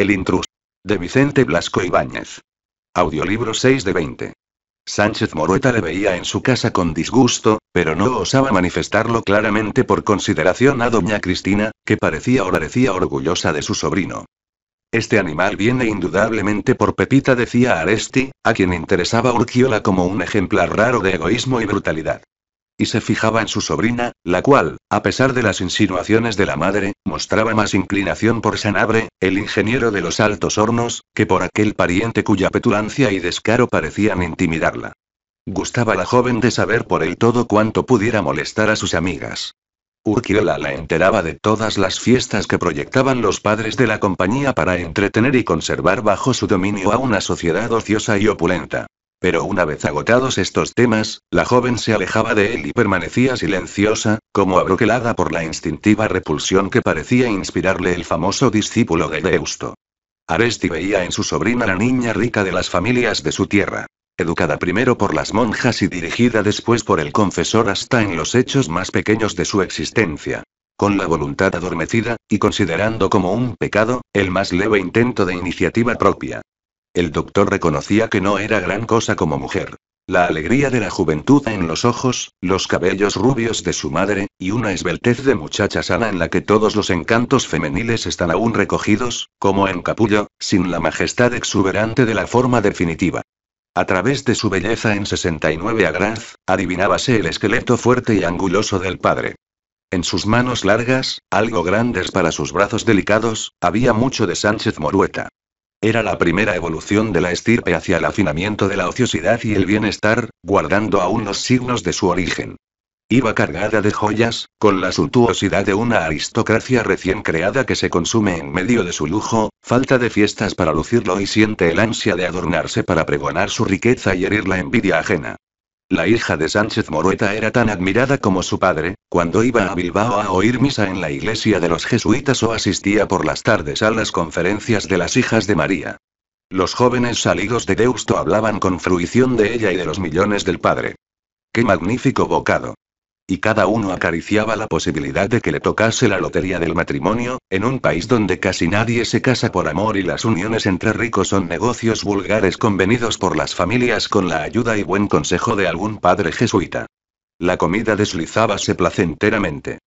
El intruso. De Vicente Blasco Ibáñez. Audiolibro 6 de 20. Sánchez Morueta le veía en su casa con disgusto, pero no osaba manifestarlo claramente por consideración a doña Cristina, que parecía parecía orgullosa de su sobrino. Este animal viene indudablemente por Pepita, decía Aresti, a quien interesaba Urquiola como un ejemplar raro de egoísmo y brutalidad y se fijaba en su sobrina, la cual, a pesar de las insinuaciones de la madre, mostraba más inclinación por Sanabre, el ingeniero de los altos hornos, que por aquel pariente cuya petulancia y descaro parecían intimidarla. Gustaba la joven de saber por el todo cuánto pudiera molestar a sus amigas. Urquiola la enteraba de todas las fiestas que proyectaban los padres de la compañía para entretener y conservar bajo su dominio a una sociedad ociosa y opulenta. Pero una vez agotados estos temas, la joven se alejaba de él y permanecía silenciosa, como abroquelada por la instintiva repulsión que parecía inspirarle el famoso discípulo de Deusto. Aresti veía en su sobrina la niña rica de las familias de su tierra. Educada primero por las monjas y dirigida después por el confesor hasta en los hechos más pequeños de su existencia. Con la voluntad adormecida, y considerando como un pecado, el más leve intento de iniciativa propia. El doctor reconocía que no era gran cosa como mujer. La alegría de la juventud en los ojos, los cabellos rubios de su madre, y una esbeltez de muchacha sana en la que todos los encantos femeniles están aún recogidos, como en capullo, sin la majestad exuberante de la forma definitiva. A través de su belleza en 69 a Graz, adivinábase el esqueleto fuerte y anguloso del padre. En sus manos largas, algo grandes para sus brazos delicados, había mucho de Sánchez Morueta. Era la primera evolución de la estirpe hacia el afinamiento de la ociosidad y el bienestar, guardando aún los signos de su origen. Iba cargada de joyas, con la suntuosidad de una aristocracia recién creada que se consume en medio de su lujo, falta de fiestas para lucirlo y siente el ansia de adornarse para pregonar su riqueza y herir la envidia ajena. La hija de Sánchez Morueta era tan admirada como su padre, cuando iba a Bilbao a oír misa en la iglesia de los jesuitas o asistía por las tardes a las conferencias de las hijas de María. Los jóvenes salidos de Deusto hablaban con fruición de ella y de los millones del padre. ¡Qué magnífico bocado! y cada uno acariciaba la posibilidad de que le tocase la lotería del matrimonio, en un país donde casi nadie se casa por amor y las uniones entre ricos son negocios vulgares convenidos por las familias con la ayuda y buen consejo de algún padre jesuita. La comida deslizábase placenteramente.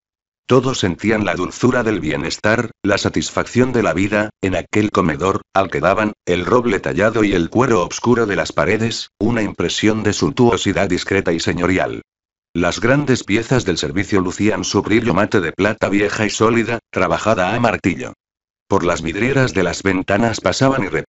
Todos sentían la dulzura del bienestar, la satisfacción de la vida, en aquel comedor, al que daban, el roble tallado y el cuero oscuro de las paredes, una impresión de suntuosidad discreta y señorial. Las grandes piezas del servicio lucían su brillo mate de plata vieja y sólida, trabajada a martillo. Por las vidrieras de las ventanas pasaban